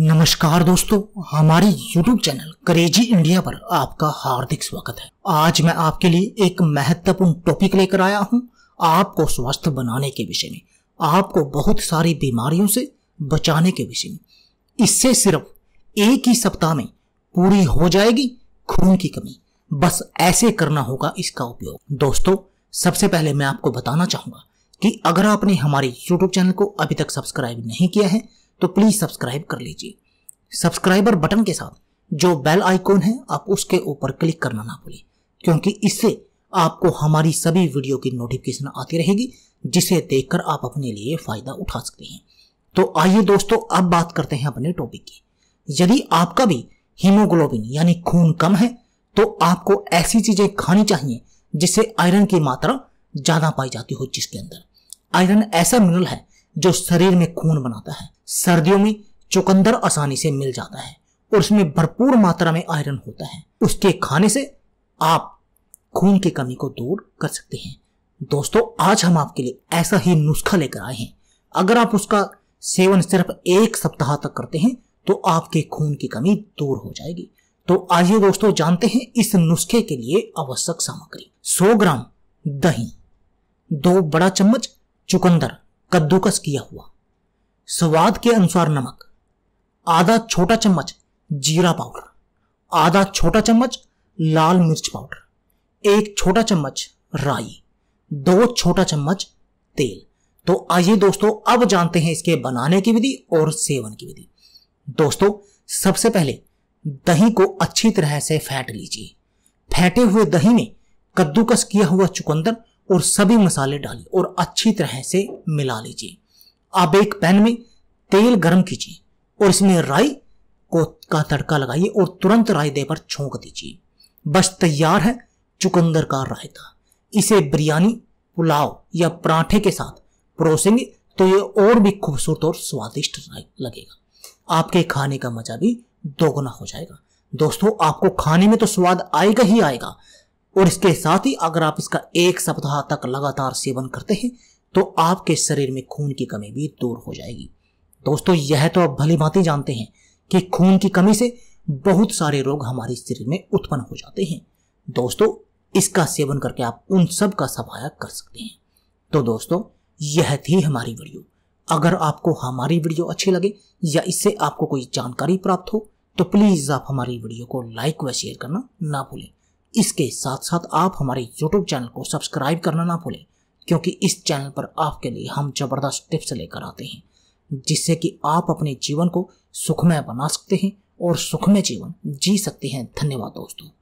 नमस्कार दोस्तों हमारे YouTube चैनल करेजी इंडिया पर आपका हार्दिक स्वागत है आज मैं आपके लिए एक महत्वपूर्ण टॉपिक लेकर आया हूं आपको स्वस्थ बनाने के विषय में आपको बहुत सारी बीमारियों से बचाने के विषय में इससे सिर्फ एक ही सप्ताह में पूरी हो जाएगी खून की कमी बस ऐसे करना होगा इसका उपयोग दोस्तों सबसे पहले मैं आपको बताना चाहूंगा कि अगर आपने हमारे यूट्यूब चैनल को अभी तक सब्सक्राइब नहीं किया है तो प्लीज़ सब्सक्राइब कर लीजिए सब्सक्राइबर बटन के साथ जो बेल आइकॉन है आप उसके ऊपर क्लिक करना ना भूलें क्योंकि इससे आपको हमारी सभी वीडियो की नोटिफिकेशन आती रहेगी जिसे देखकर आप अपने लिए फ़ायदा उठा सकते हैं तो आइए दोस्तों अब बात करते हैं अपने टॉपिक की यदि आपका भी हीमोग्लोबिन यानी खून कम है तो आपको ऐसी चीज़ें खानी चाहिए जिससे आयरन की मात्रा ज़्यादा पाई जाती हो जिसके अंदर आयरन ऐसा मिनरल है जो शरीर में खून बनाता है सर्दियों में चुकंदर आसानी से मिल जाता है और उसमें भरपूर मात्रा में आयरन होता है उसके खाने से आप खून की कमी को दूर कर सकते हैं दोस्तों आज हम आपके लिए ऐसा ही नुस्खा लेकर आए हैं अगर आप उसका सेवन सिर्फ एक सप्ताह तक करते हैं तो आपके खून की कमी दूर हो जाएगी तो आइए दोस्तों जानते हैं इस नुस्खे के लिए आवश्यक सामग्री 100 ग्राम दही दो बड़ा चम्मच चुकंदर कद्दूकस किया हुआ स्वाद के अनुसार नमक आधा छोटा चम्मच जीरा पाउडर आधा छोटा चम्मच लाल मिर्च पाउडर एक छोटा चम्मच राई दो छोटा चम्मच तेल तो आइए दोस्तों अब जानते हैं इसके बनाने की विधि और सेवन की विधि दोस्तों सबसे पहले दही को अच्छी तरह से फैट लीजिए फैटे हुए दही में कद्दूकस किया हुआ चुकंदर और सभी मसाले डालिए और अच्छी तरह से मिला लीजिए अब एक पैन में तेल गर्म कीजिए और इसमें राई को का तड़का लगाइए और तुरंत राई पर छोंक दीजिए बस तैयार है चुकंदर का रायता इसे बिरयानी पुलाव या पराठे के साथ परोसेंगे तो ये और भी खूबसूरत और स्वादिष्ट लगेगा आपके खाने का मजा भी दोगुना हो जाएगा दोस्तों आपको खाने में तो स्वाद आएगा ही आएगा और इसके साथ ही अगर आप इसका एक सप्ताह तक लगातार सेवन करते हैं तो आपके शरीर में खून की कमी भी दूर हो जाएगी दोस्तों यह तो आप भली भांति जानते हैं कि खून की कमी से बहुत सारे रोग हमारे शरीर में उत्पन्न हो जाते हैं दोस्तों इसका सेवन करके आप उन सब का सफाया कर सकते हैं तो दोस्तों यह थी हमारी वीडियो अगर आपको हमारी वीडियो अच्छी लगे या इससे आपको कोई जानकारी प्राप्त हो तो प्लीज़ आप हमारी वीडियो को लाइक व शेयर करना ना भूलें इसके साथ साथ आप हमारे यूट्यूब चैनल को सब्सक्राइब करना ना भूलें क्योंकि इस चैनल पर आपके लिए हम ज़बरदस्त टिप्स लेकर आते हैं जिससे कि आप अपने जीवन को सुखमय बना सकते हैं और सुखमय जीवन जी सकते हैं धन्यवाद दोस्तों